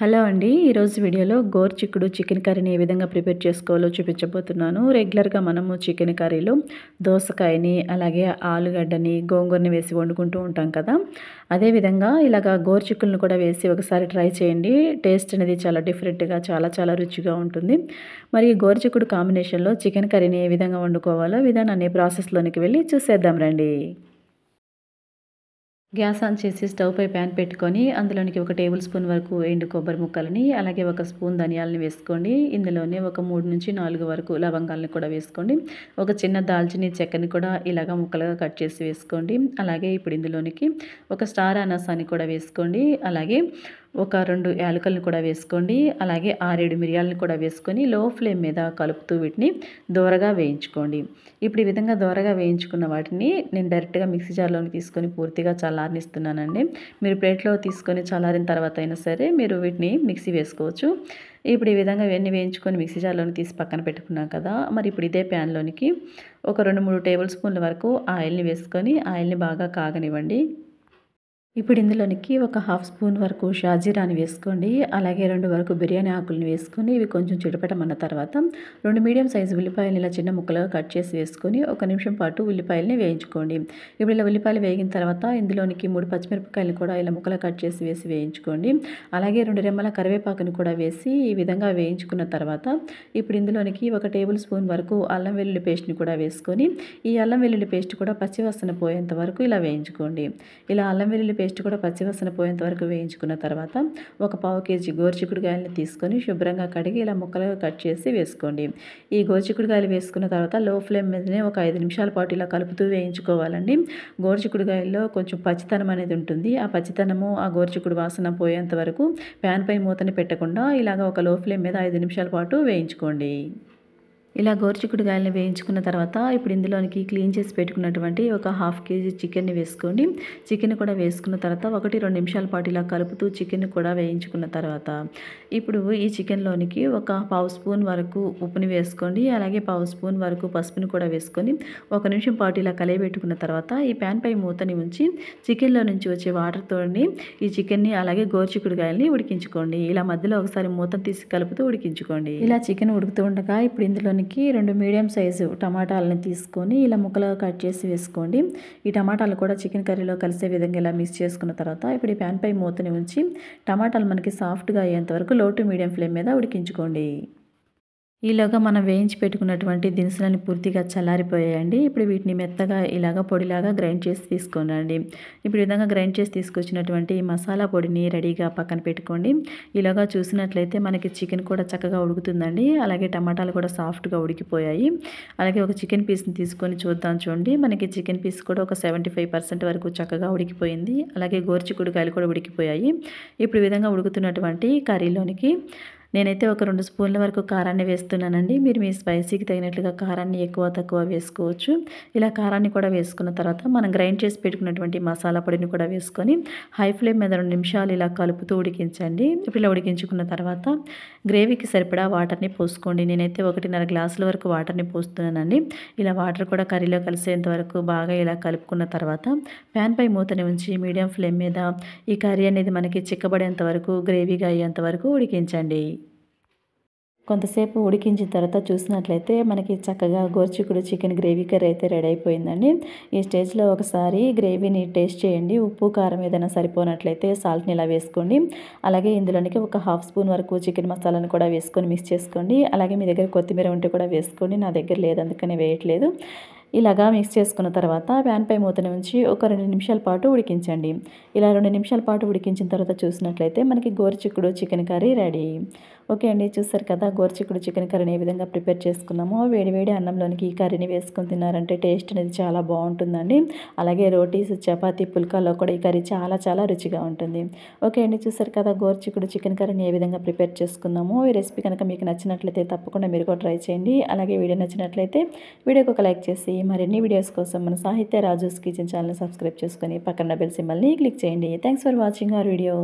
hello అండి ఈరోజు వీడియోలో గోర్ చిక్కుడు చికెన్ కర్రీని ఏ విధంగా ప్రిపేర్ చేసుకోవాలో చూపించబోతున్నాను రెగ్యులర్గా మనము చికెన్ కర్రీలో దోసకాయని అలాగే ఆలుగడ్డని గోంగూరని వేసి వండుకుంటూ ఉంటాం కదా అదేవిధంగా ఇలాగ గోర్ చిక్కులను కూడా వేసి ఒకసారి ట్రై చేయండి టేస్ట్ అనేది చాలా డిఫరెంట్గా చాలా చాలా రుచిగా ఉంటుంది మరి గోర్ చిక్కుడు కాంబినేషన్లో చికెన్ కర్రీని ఏ విధంగా వండుకోవాలో విధానాన్ని ప్రాసెస్లోనికి వెళ్ళి చూసేద్దాం రండి గ్యాస్ ఆన్ చేసి స్టవ్ పై ప్యాన్ పెట్టుకొని అందులోనికి ఒక టేబుల్ స్పూన్ వరకు ఎండు కొబ్బరి ముక్కలని అలాగే ఒక స్పూన్ ధనియాలని వేసుకోండి ఇందులోనే ఒక మూడు నుంచి నాలుగు వరకు లవంగాలను కూడా వేసుకోండి ఒక చిన్న దాల్చిని చెక్కని కూడా ఇలాగ ముక్కలుగా కట్ చేసి వేసుకోండి అలాగే ఇప్పుడు ఇందులోనికి ఒక స్టార్ అనసాన్ని కూడా వేసుకోండి అలాగే ఒక రెండు యాలకల్ని కూడా వేసుకోండి అలాగే ఆరేడు మిరియాలను కూడా వేసుకొని లో ఫ్లేమ్ మీద కలుపుతూ వీటిని దోరగా వేయించుకోండి ఇప్పుడు ఈ విధంగా దోరగా వేయించుకున్న వాటిని నేను డైరెక్ట్గా మిక్సీ జార్లోకి తీసుకొని పూర్తిగా చల్లారనిస్తున్నానండి మీరు ప్లేట్లో తీసుకొని చల్లారిన తర్వాత అయినా సరే మీరు వీటిని మిక్సీ వేసుకోవచ్చు ఇప్పుడు ఈ విధంగా ఇవన్నీ వేయించుకొని మిక్సీ జార్లోని తీసి పక్కన పెట్టుకున్నాం కదా మరి ఇప్పుడు ఇదే ప్యాన్లోనికి ఒక రెండు మూడు టేబుల్ స్పూన్ల వరకు ఆయిల్ని వేసుకొని ఆయిల్ని బాగా కాగనివ్వండి ఇప్పుడు ఇందులోనికి ఒక హాఫ్ స్పూన్ వరకు షాజీరాని వేసుకోండి అలాగే రెండు వరకు బిర్యానీ ఆకులను వేసుకొని ఇవి కొంచెం చిటపటమన్న తర్వాత రెండు మీడియం సైజు ఉల్లిపాయలు ఇలా చిన్న ముక్కలుగా కట్ చేసి వేసుకొని ఒక నిమిషం పాటు ఉల్లిపాయలని వేయించుకోండి ఇప్పుడు ఇలా ఉల్లిపాయలు వేగిన తర్వాత ఇందులోనికి మూడు పచ్చిమిరపకాయలు కూడా ఇలా ముక్కలు కట్ చేసి వేసి వేయించుకోండి అలాగే రెండు రెమ్మల కరివేపాకును కూడా వేసి ఈ విధంగా వేయించుకున్న తర్వాత ఇప్పుడు ఇందులోనికి ఒక టేబుల్ స్పూన్ వరకు అల్లం వెల్లుల్లి పేస్ట్ని కూడా వేసుకొని ఈ అల్లం వెల్లుల్లి పేస్ట్ కూడా పచ్చివాసన పోయేంత వరకు ఇలా వేయించుకోండి ఇలా అల్లం వెల్లుల్లి పేస్ట్ కూడా పచ్చివసన పోయేంత వరకు వేయించుకున్న తర్వాత ఒక పావు కేజీ గోరుచిక్కుడుకాయలను తీసుకొని శుభ్రంగా కడిగి ఇలా ముక్కలుగా కట్ చేసి వేసుకోండి ఈ గోరుచిక్కుడుకాయలు వేసుకున్న తర్వాత లో ఫ్లేమ్ మీదనే ఒక ఐదు నిమిషాల పాటు ఇలా కలుపుతూ వేయించుకోవాలండి గోరుచిక్కుడుకాయల్లో కొంచెం పచ్చితనం అనేది ఉంటుంది ఆ పచ్చితనము ఆ గోరుచిక్కుడు వాసన పోయేంత వరకు ప్యాన్పై మూతని పెట్టకుండా ఇలాగ ఒక లో ఫ్లేమ్ మీద ఐదు నిమిషాల పాటు వేయించుకోండి ఇలా గోరుచిక్కుడుకాయలని వేయించుకున్న తర్వాత ఇప్పుడు ఇందులోనికి క్లీన్ చేసి పెట్టుకున్నటువంటి ఒక హాఫ్ కేజీ చికెన్ని వేసుకోండి చికెన్ కూడా వేసుకున్న తర్వాత ఒకటి రెండు నిమిషాల పాటు ఇలా కలుపుతూ చికెన్ కూడా వేయించుకున్న తర్వాత ఇప్పుడు ఈ చికెన్లోనికి ఒక పావు స్పూన్ వరకు ఉప్పుని వేసుకోండి అలాగే పావు స్పూన్ వరకు పసుపుని కూడా వేసుకొని ఒక నిమిషం పాటు ఇలా కలియబెట్టుకున్న తర్వాత ఈ ప్యాన్ పై మూతని ఉంచి చికెన్లో నుంచి వచ్చే వాటర్తో ఈ చికెన్ని అలాగే కాయల్ని ఉడికించుకోండి ఇలా మధ్యలో ఒకసారి మూతను తీసి కలుపుతూ ఉడికించుకోండి ఇలా చికెన్ ఉడుకుతూ ఉండగా ఇప్పుడు ఇందులోని మనకి రెండు మీడియం సైజు టమాటాలని తీసుకొని ఇలా ముక్కలుగా కట్ చేసి వేసుకోండి ఈ టమాటాలు కూడా చికెన్ కర్రీలో కలిసే విధంగా ఇలా మిక్స్ చేసుకున్న తర్వాత ఇప్పుడు ఈ ప్యాన్పై మూతని ఉంచి టమాటాలు మనకి సాఫ్ట్గా అయ్యేంత వరకు లో టు మీడియం ఫ్లేమ్ మీద ఉడికించుకోండి ఈలోగా మనం వేయించి పెట్టుకున్నటువంటి దినుసులని పూర్తిగా చల్లారిపోయాయండి ఇప్పుడు వీటిని మెత్తగా ఇలాగా పొడిలాగా గ్రైండ్ చేసి తీసుకోనండి ఇప్పుడు విధంగా గ్రైండ్ చేసి తీసుకొచ్చినటువంటి మసాలా పొడిని రెడీగా పక్కన పెట్టుకోండి ఇలాగా చూసినట్లయితే మనకి చికెన్ కూడా చక్కగా ఉడుకుతుందండి అలాగే టమాటాలు కూడా సాఫ్ట్గా ఉడికిపోయాయి అలాగే ఒక చికెన్ పీస్ని తీసుకొని చూద్దాం చూడండి మనకి చికెన్ పీస్ కూడా ఒక సెవెంటీ వరకు చక్కగా ఉడికిపోయింది అలాగే గోర్చికుడుకాయలు కూడా ఉడికిపోయాయి ఇప్పుడు విధంగా ఉడుకుతున్నటువంటి కర్రీలోనికి నేనైతే ఒక రెండు స్పూన్ల వరకు కారాన్ని వేస్తున్నానండి మీరు మీ స్పైసీకి తగినట్లుగా కారాన్ని ఎక్కువ తక్కువ వేసుకోవచ్చు ఇలా కారాన్ని కూడా వేసుకున్న తర్వాత మనం గ్రైండ్ చేసి పెట్టుకున్నటువంటి మసాలా పొడిని కూడా వేసుకొని హై ఫ్లేమ్ మీద రెండు నిమిషాలు ఇలా కలుపుతూ ఉడికించండి ఇప్పుడు ఇలా ఉడికించుకున్న తర్వాత గ్రేవీకి సరిపడా వాటర్ని పోసుకోండి నేనైతే ఒకటిన్నర గ్లాసుల వరకు వాటర్ని పోస్తున్నానండి ఇలా వాటర్ కూడా కర్రీలో కలిసేంత వరకు బాగా ఇలా కలుపుకున్న తర్వాత ప్యాన్ పై మూతని ఉంచి మీడియం ఫ్లేమ్ మీద ఈ కర్రీ అనేది మనకి చిక్కబడేంత వరకు గ్రేవీగా అయ్యేంత వరకు ఉడికించండి కొంతసేపు ఉడికించిన తర్వాత చూసినట్లయితే మనకి చక్కగా గోర్చికుడు చికెన్ గ్రేవీ కర్రీ అయితే రెడీ అయిపోయిందండి ఈ స్టేజ్లో ఒకసారి గ్రేవీని టేస్ట్ చేయండి ఉప్పు కారం ఏదైనా సరిపోనట్లయితే సాల్ట్ని ఇలా వేసుకోండి అలాగే ఇందులోనికి ఒక హాఫ్ స్పూన్ వరకు చికెన్ మసాలాను కూడా వేసుకొని మిక్స్ చేసుకోండి అలాగే మీ దగ్గర కొత్తిమీర ఉంటే కూడా వేసుకోండి నా దగ్గర లేదు అందుకనే వేయట్లేదు ఇలాగా మిక్స్ చేసుకున్న తర్వాత పై మూత ఉంచి ఒక రెండు నిమిషాల పాటు ఉడికించండి ఇలా రెండు నిమిషాల పాటు ఉడికించిన తర్వాత చూసినట్లయితే మనకి చిక్కుడు చికెన్ కర్రీ రెడీ ఓకే అండి చూసారు కదా గోర్చికుడు చికెన్ కర్రీని ఏ విధంగా ప్రిపేర్ చేసుకున్నామో వేడివేడి అన్నంలోనికి ఈ కర్రీని వేసుకొని తిన్నారంటే టేస్ట్ అనేది చాలా బాగుంటుందండి అలాగే రోటీస్ చపాతీ పుల్కాలో కూడా ఈ కర్రీ చాలా చాలా రుచిగా ఉంటుంది ఓకే అండి చూసారు కదా గోర్చికుడు చికెన్ కర్రీని ఏ విధంగా ప్రిపేర్ చేసుకున్నామో ఈ రెసిపీ కనుక మీకు నచ్చినట్లయితే తప్పకుండా మీరు కూడా ట్రై చేయండి అలాగే వీడియో నచ్చినట్లయితే వీడియోకి ఒక లైక్ చేసి మరిన్ని వీడియోస్ కోసం మన సాహిత్య రాజు కిచెన్ ఛానల్ సబ్స్క్రైబ్ చేసుకొని పక్కన బెల్ సిమ్మల్ని క్లిక్ చేయండి thanks for watching our video